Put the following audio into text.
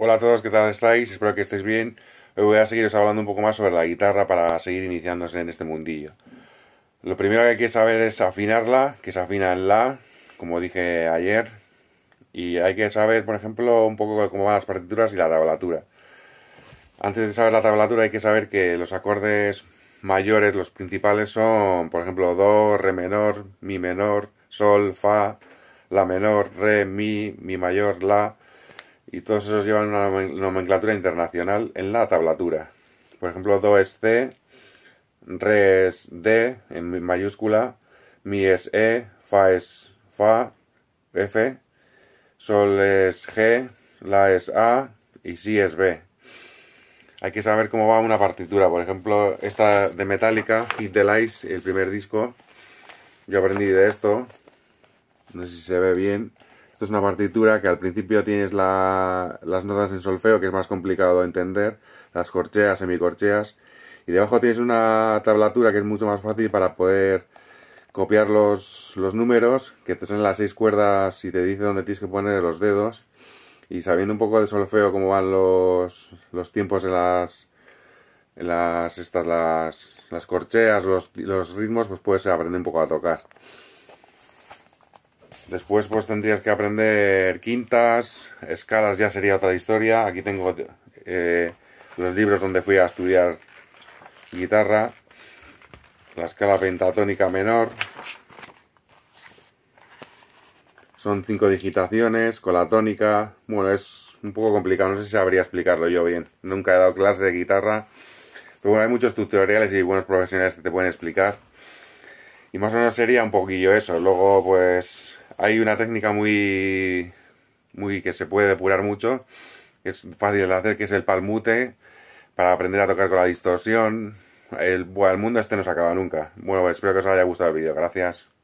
Hola a todos, ¿qué tal estáis? Espero que estéis bien. Hoy voy a seguiros hablando un poco más sobre la guitarra para seguir iniciándose en este mundillo. Lo primero que hay que saber es afinarla, que se afina en la, como dije ayer. Y hay que saber, por ejemplo, un poco cómo van las partituras y la tablatura. Antes de saber la tablatura hay que saber que los acordes mayores, los principales son, por ejemplo, do, re menor, mi menor, sol, fa, la menor, re, mi, mi mayor, la y todos esos llevan una nomenclatura internacional en la tablatura. Por ejemplo, do es C, re es D en mayúscula, mi es E, fa es fa, F, sol es G, la es A y si es B. Hay que saber cómo va una partitura. Por ejemplo, esta de Metallica, Hit the Lights, el primer disco. Yo aprendí de esto. No sé si se ve bien. Esto es una partitura que al principio tienes las notas en solfeo, que es más complicado de entender, las corcheas, semicorcheas, y debajo tienes una tablatura que es mucho más fácil para poder copiar los, los números, que te son las seis cuerdas y te dice dónde tienes que poner los dedos, y sabiendo un poco de solfeo cómo van los, tiempos en las, las, estas, las, las corcheas, los, los ritmos, pues puedes aprender un poco a tocar. Después pues tendrías que aprender quintas, escalas ya sería otra historia. Aquí tengo eh, los libros donde fui a estudiar guitarra, la escala pentatónica menor. Son cinco digitaciones, con la tónica. Bueno, es un poco complicado, no sé si sabría explicarlo yo bien. Nunca he dado clase de guitarra. Pero bueno, hay muchos tutoriales y buenos profesionales que te pueden explicar. Y más o menos sería un poquillo eso. Luego, pues, hay una técnica muy, muy que se puede depurar mucho, que es fácil de hacer, que es el palmute, para aprender a tocar con la distorsión. El, el mundo este no se acaba nunca. Bueno, espero que os haya gustado el vídeo. Gracias.